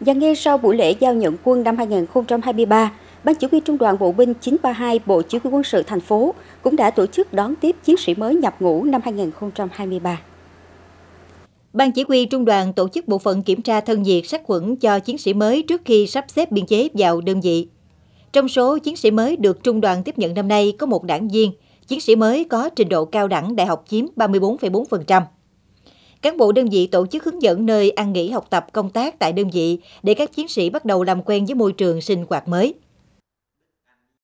Và ngay sau buổi lễ giao nhận quân năm 2023, Ban chỉ huy Trung đoàn Bộ binh 932 Bộ Chỉ huy quân sự thành phố cũng đã tổ chức đón tiếp chiến sĩ mới nhập ngũ năm 2023. Ban chỉ huy trung đoàn tổ chức bộ phận kiểm tra thân nhiệt sát khuẩn cho chiến sĩ mới trước khi sắp xếp biên chế vào đơn vị. Trong số chiến sĩ mới được trung đoàn tiếp nhận năm nay có một đảng viên, chiến sĩ mới có trình độ cao đẳng đại học chiếm 34,4%. Cán bộ đơn vị tổ chức hướng dẫn nơi ăn nghỉ học tập công tác tại đơn vị để các chiến sĩ bắt đầu làm quen với môi trường sinh hoạt mới.